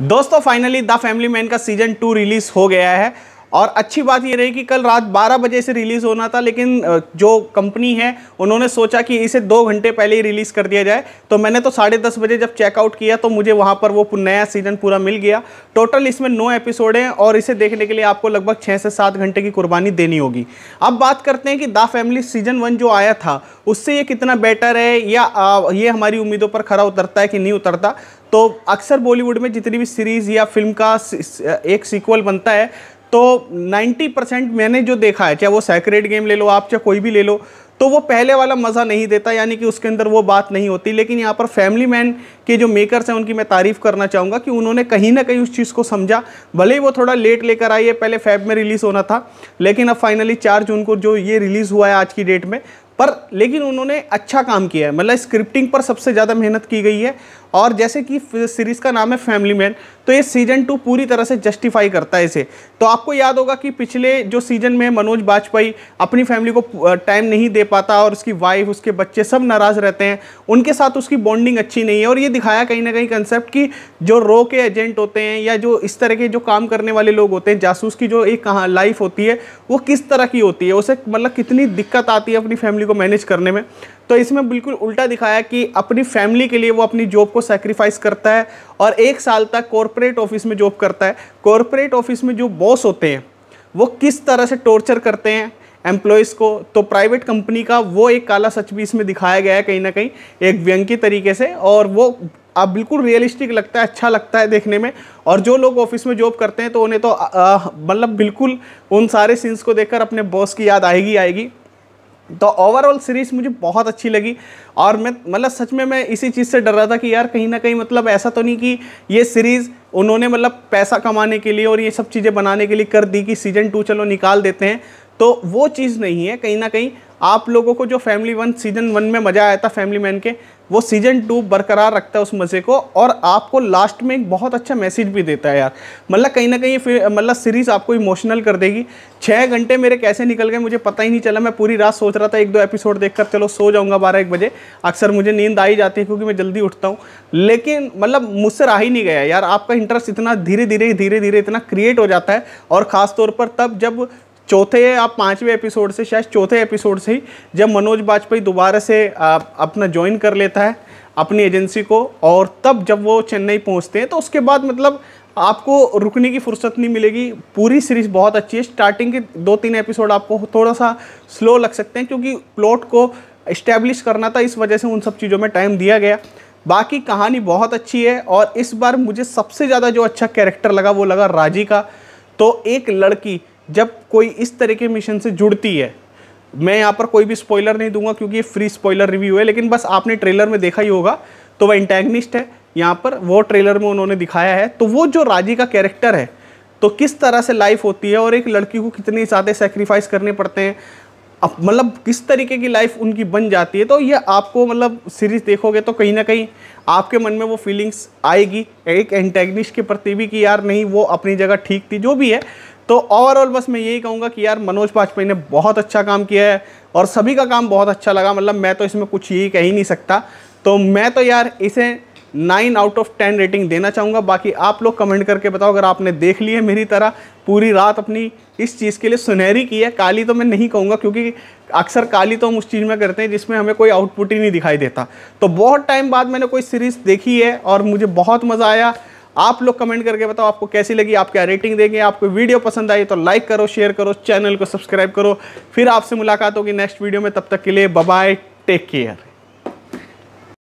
दोस्तों finally The Family Man का season two release हो गया है और अच्छी बात ये रही कि कल रात 12 बजे से रिलीज़ होना था लेकिन जो कंपनी है उन्होंने सोचा कि इसे दो घंटे पहले ही रिलीज़ कर दिया जाए तो मैंने तो साढ़े दस बजे जब चेकआउट किया तो मुझे वहाँ पर वो नया सीज़न पूरा मिल गया टोटल इसमें नौ एपिसोड हैं और इसे देखने के लिए आपको लगभग छः से सात घंटे की कुर्बानी देनी होगी अब बात करते हैं कि द फैमिली सीज़न वन जो आया था उससे ये कितना बेटर है या ये हमारी उम्मीदों पर खरा उतरता है कि नहीं उतरता तो अक्सर बॉलीवुड में जितनी भी सीरीज़ या फिल्म का एक सीक्वल बनता है तो 90 परसेंट मैंने जो देखा है चाहे वो सैक्रेट गेम ले लो आप चाहे कोई भी ले लो तो वो पहले वाला मज़ा नहीं देता यानी कि उसके अंदर वो बात नहीं होती लेकिन यहाँ पर फैमिली मैन के जो मेकर्स हैं उनकी मैं तारीफ़ करना चाहूँगा कि उन्होंने कहीं ना कहीं उस चीज़ को समझा भले ही वो थोड़ा लेट लेकर आई है पहले फैब में रिलीज़ होना था लेकिन अब फाइनली चार जून को जो ये रिलीज़ हुआ है आज की डेट में पर लेकिन उन्होंने अच्छा काम किया है मतलब स्क्रिप्टिंग पर सबसे ज़्यादा मेहनत की गई है और जैसे कि सीरीज़ का नाम है फैमिली मैन तो ये सीजन टू पूरी तरह से जस्टिफाई करता है इसे तो आपको याद होगा कि पिछले जो सीजन में मनोज वाजपेयी अपनी फैमिली को टाइम नहीं दे पाता और उसकी वाइफ उसके बच्चे सब नाराज़ रहते हैं उनके साथ उसकी बॉन्डिंग अच्छी नहीं है और ये दिखाया कहीं ना कहीं कंसेप्ट कि जो रो के एजेंट होते हैं या जो इस तरह के जो काम करने वाले लोग होते हैं जासूस की जो एक कहाँ लाइफ होती है वो किस तरह की होती है उसे मतलब कितनी दिक्कत आती है अपनी फैमिली को मैनेज करने में तो इसमें बिल्कुल उल्टा दिखाया कि अपनी फैमिली के लिए वो अपनी जॉब को सेक्रीफाइस करता है और एक साल तक कॉरपोरेट ऑफिस में जॉब करता है कॉरपोरेट ऑफिस में जो बॉस होते हैं वो किस तरह से टॉर्चर करते हैं एम्प्लॉयज़ को तो प्राइवेट कंपनी का वो एक काला सच भी इसमें दिखाया गया है कहीं ना कहीं एक व्यंग्य तरीके से और वो आप बिल्कुल रियलिस्टिक लगता है अच्छा लगता है देखने में और जो लोग ऑफिस में जॉब करते हैं तो उन्हें तो मतलब बिल्कुल उन सारे सीन्स को देखकर अपने बॉस की याद आएगी आएगी तो ओवरऑल सीरीज़ मुझे बहुत अच्छी लगी और मैं मतलब सच में मैं इसी चीज़ से डर रहा था कि यार कहीं ना कहीं मतलब ऐसा तो नहीं कि ये सीरीज़ उन्होंने मतलब पैसा कमाने के लिए और ये सब चीज़ें बनाने के लिए कर दी कि सीज़न टू चलो निकाल देते हैं तो वो चीज़ नहीं है कहीं ना कहीं आप लोगों को जो फैमिली वन सीज़न वन में मज़ा आया था फैमिली मैन के वो सीजन टू बरकरार रखता है उस मज़े को और आपको लास्ट में एक बहुत अच्छा मैसेज भी देता है यार मतलब कहीं ना कहीं फिर मतलब सीरीज़ आपको इमोशनल कर देगी छः घंटे मेरे कैसे निकल गए मुझे पता ही नहीं चला मैं पूरी रात सोच रहा था एक दो एपिसोड देखकर चलो सो जाऊंगा बारह एक बजे अक्सर मुझे नींद आ ही जाती है क्योंकि मैं जल्दी उठता हूँ लेकिन मतलब मुझसे रहा ही नहीं गया यार आपका इंटरेस्ट इतना धीरे धीरे धीरे धीरे इतना क्रिएट हो जाता है और ख़ासतौर पर तब जब चौथे या पाँचवें एपिसोड से शायद चौथे एपिसोड से ही जब मनोज बाजपेयी दोबारा से अपना ज्वाइन कर लेता है अपनी एजेंसी को और तब जब वो चेन्नई पहुंचते हैं तो उसके बाद मतलब आपको रुकने की फुर्सत नहीं मिलेगी पूरी सीरीज़ बहुत अच्छी है स्टार्टिंग के दो तीन एपिसोड आपको थोड़ा सा स्लो लग सकते हैं क्योंकि प्लॉट को इस्टेब्लिश करना था इस वजह से उन सब चीज़ों में टाइम दिया गया बाकी कहानी बहुत अच्छी है और इस बार मुझे सबसे ज़्यादा जो अच्छा कैरेक्टर लगा वो लगा राजी का तो एक लड़की जब कोई इस तरह के मिशन से जुड़ती है मैं यहाँ पर कोई भी स्पॉइलर नहीं दूंगा क्योंकि ये फ्री स्पॉइलर रिव्यू है लेकिन बस आपने ट्रेलर में देखा ही होगा तो वह इंटैगनिस्ट है यहाँ पर वो ट्रेलर में उन्होंने दिखाया है तो वो जो राजी का कैरेक्टर है तो किस तरह से लाइफ होती है और एक लड़की को कितने ज़्यादा सेक्रीफाइस करने पड़ते हैं मतलब किस तरीके की लाइफ उनकी बन जाती है तो ये आपको मतलब सीरीज़ देखोगे तो कहीं ना कहीं आपके मन में वो फीलिंग्स आएगी एक एंटेगनिस्ट के प्रति भी कि यार नहीं वो अपनी जगह ठीक थी जो भी है तो ओवरऑल बस मैं यही कहूँगा कि यार मनोज वाजपेयी ने बहुत अच्छा काम किया है और सभी का काम बहुत अच्छा लगा मतलब मैं तो इसमें कुछ यही कह ही नहीं सकता तो मैं तो यार इसे nine out of ten rating देना चाहूँगा बाकी आप लोग कमेंट करके बताओ अगर आपने देख ली है मेरी तरह पूरी रात अपनी इस चीज़ के लिए सुनहरी की है काली तो मैं नहीं कहूँगा क्योंकि अक्सर काली तो हम उस चीज़ में करते हैं जिसमें हमें कोई आउटपुट ही नहीं दिखाई देता तो बहुत टाइम बाद मैंने कोई सीरीज़ देखी है और मुझे बहुत मज़ा आया आप लोग कमेंट करके बताओ आपको कैसी लगी आप क्या रेटिंग देंगे आपको वीडियो पसंद आई तो लाइक करो शेयर करो चैनल को सब्सक्राइब करो फिर आपसे मुलाकात होगी नेक्स्ट वीडियो में तब तक के लिए बाय टेक केयर